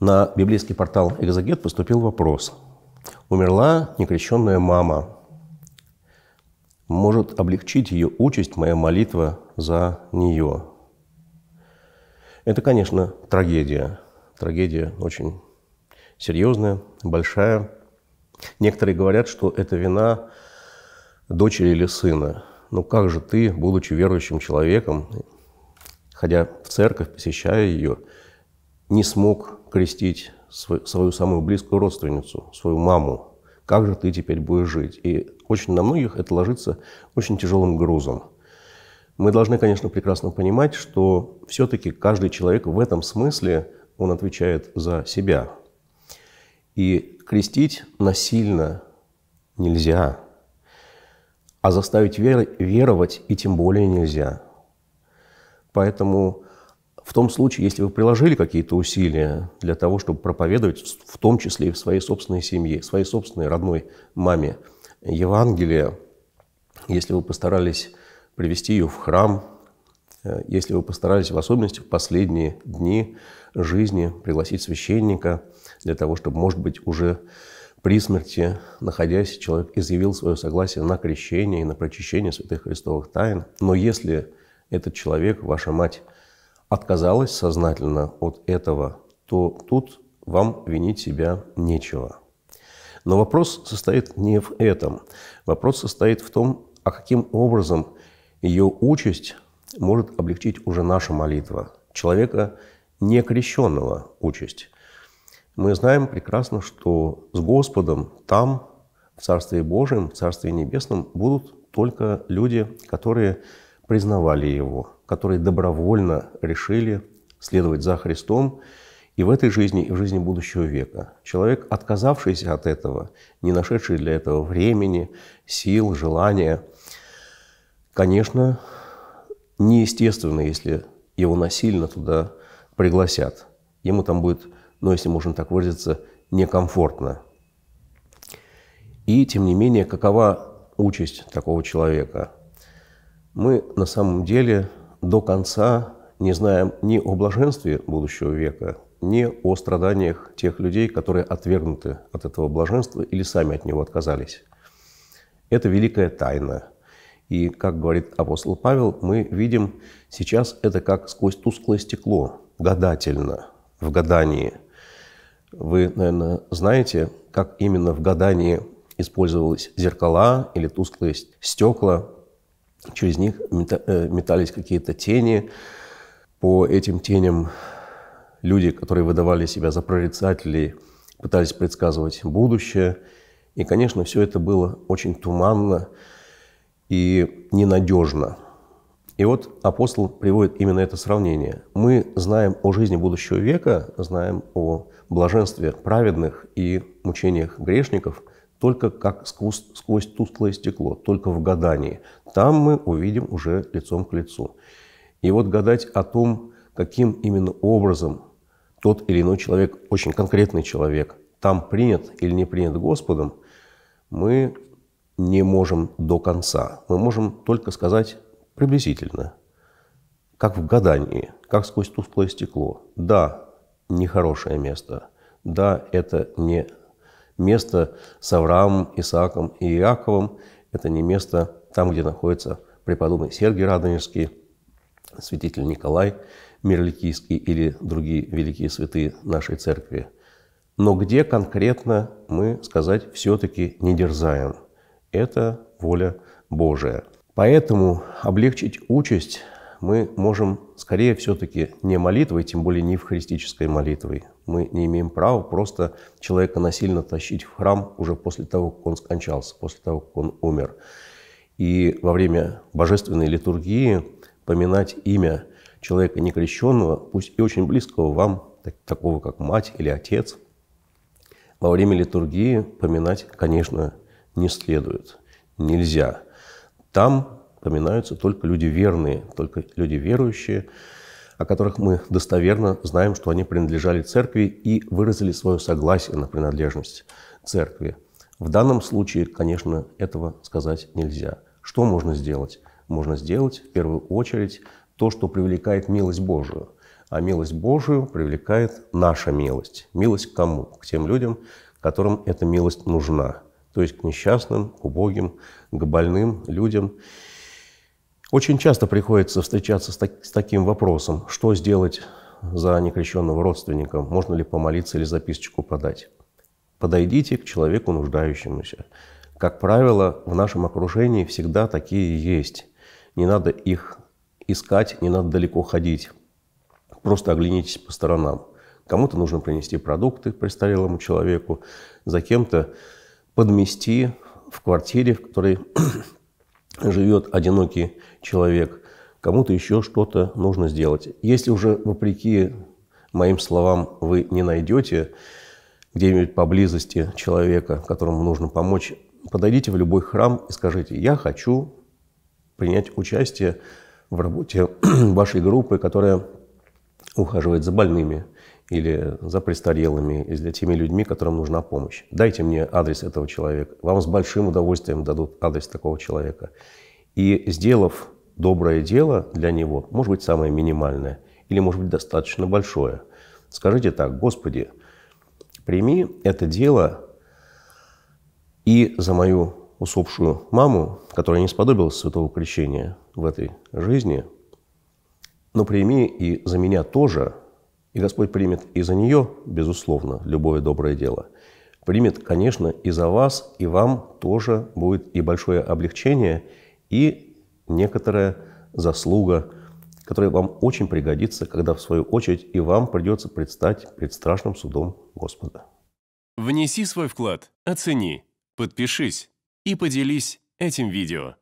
на библейский портал Экзагет поступил вопрос. Умерла некрещенная мама. Может облегчить ее участь моя молитва за нее? Это, конечно, трагедия. Трагедия очень серьезная, большая. Некоторые говорят, что это вина дочери или сына. Но ну как же ты, будучи верующим человеком, ходя в церковь, посещая ее, не смог крестить свою, самую близкую родственницу, свою маму. Как же ты теперь будешь жить? И очень на многих это ложится очень тяжелым грузом. Мы должны, конечно, прекрасно понимать, что все-таки каждый человек в этом смысле, он отвечает за себя. И крестить насильно нельзя, а заставить веровать и тем более нельзя. Поэтому в том случае, если вы приложили какие-то усилия для того, чтобы проповедовать, в том числе и в своей собственной семье, своей собственной родной маме Евангелие, если вы постарались привести ее в храм, э, если вы постарались в особенности в последние дни жизни пригласить священника для того, чтобы, может быть, уже при смерти, находясь, человек изъявил свое согласие на крещение и на прочищение святых христовых тайн. Но если этот человек, ваша мать, отказалась сознательно от этого, то тут вам винить себя нечего. Но вопрос состоит не в этом. Вопрос состоит в том, а каким образом ее участь может облегчить уже наша молитва, человека некрещенного участь. Мы знаем прекрасно, что с Господом там, в Царстве Божьем, в Царстве Небесном, будут только люди, которые признавали Его – которые добровольно решили следовать за Христом и в этой жизни, и в жизни будущего века. Человек, отказавшийся от этого, не нашедший для этого времени, сил, желания, конечно, неестественно, если его насильно туда пригласят. Ему там будет, ну, если можно так выразиться, некомфортно. И, тем не менее, какова участь такого человека? Мы на самом деле до конца не знаем ни о блаженстве будущего века, ни о страданиях тех людей, которые отвергнуты от этого блаженства или сами от него отказались. Это великая тайна. И, как говорит апостол Павел, мы видим сейчас это как сквозь тусклое стекло, гадательно, в гадании. Вы, наверное, знаете, как именно в гадании использовались зеркала или тусклые стекла – через них э, метались какие-то тени. По этим теням люди, которые выдавали себя за прорицателей, пытались предсказывать будущее. И, конечно, все это было очень туманно и ненадежно. И вот апостол приводит именно это сравнение. Мы знаем о жизни будущего века, знаем о блаженстве праведных и мучениях грешников – только как сквозь, сквозь тусклое стекло, только в гадании. Там мы увидим уже лицом к лицу. И вот гадать о том, каким именно образом тот или иной человек, очень конкретный человек, там принят или не принят Господом, мы не можем до конца. Мы можем только сказать приблизительно, как в гадании, как сквозь тусклое стекло. Да, нехорошее место. Да, это не место с Авраамом, Исааком и Иаковом – это не место там, где находится преподобный Сергий Радонежский, святитель Николай Мирликийский или другие великие святые нашей церкви. Но где конкретно мы сказать все-таки не дерзаем. Это воля Божия. Поэтому облегчить участь мы можем скорее все-таки не молитвой, тем более не евхаристической молитвой. Мы не имеем права просто человека насильно тащить в храм уже после того, как он скончался, после того, как он умер. И во время божественной литургии поминать имя человека некрещенного, пусть и очень близкого вам, такого как мать или отец, во время литургии поминать, конечно, не следует, нельзя. Там поминаются только люди верные, только люди верующие, о которых мы достоверно знаем, что они принадлежали церкви и выразили свое согласие на принадлежность церкви. В данном случае, конечно, этого сказать нельзя. Что можно сделать? Можно сделать, в первую очередь, то, что привлекает милость Божию. А милость Божию привлекает наша милость. Милость к кому? К тем людям, которым эта милость нужна. То есть к несчастным, к убогим, к больным людям. Очень часто приходится встречаться с, так, с таким вопросом, что сделать за некрещенного родственника, можно ли помолиться или записочку подать. Подойдите к человеку нуждающемуся. Как правило, в нашем окружении всегда такие есть. Не надо их искать, не надо далеко ходить. Просто оглянитесь по сторонам. Кому-то нужно принести продукты престарелому человеку, за кем-то подмести в квартире, в которой живет одинокий человек, кому-то еще что-то нужно сделать. Если уже вопреки моим словам вы не найдете где-нибудь поблизости человека, которому нужно помочь, подойдите в любой храм и скажите, я хочу принять участие в работе вашей группы, которая ухаживает за больными или за престарелыми, или за теми людьми, которым нужна помощь. Дайте мне адрес этого человека. Вам с большим удовольствием дадут адрес такого человека. И сделав доброе дело для него, может быть, самое минимальное, или, может быть, достаточно большое, скажите так, «Господи, прими это дело и за мою усопшую маму, которая не сподобилась святого крещения в этой жизни, но прими и за меня тоже – и Господь примет и за нее, безусловно, любое доброе дело. Примет, конечно, и за вас, и вам тоже будет и большое облегчение, и некоторая заслуга, которая вам очень пригодится, когда, в свою очередь, и вам придется предстать пред страшным судом Господа. Внеси свой вклад, оцени, подпишись и поделись этим видео.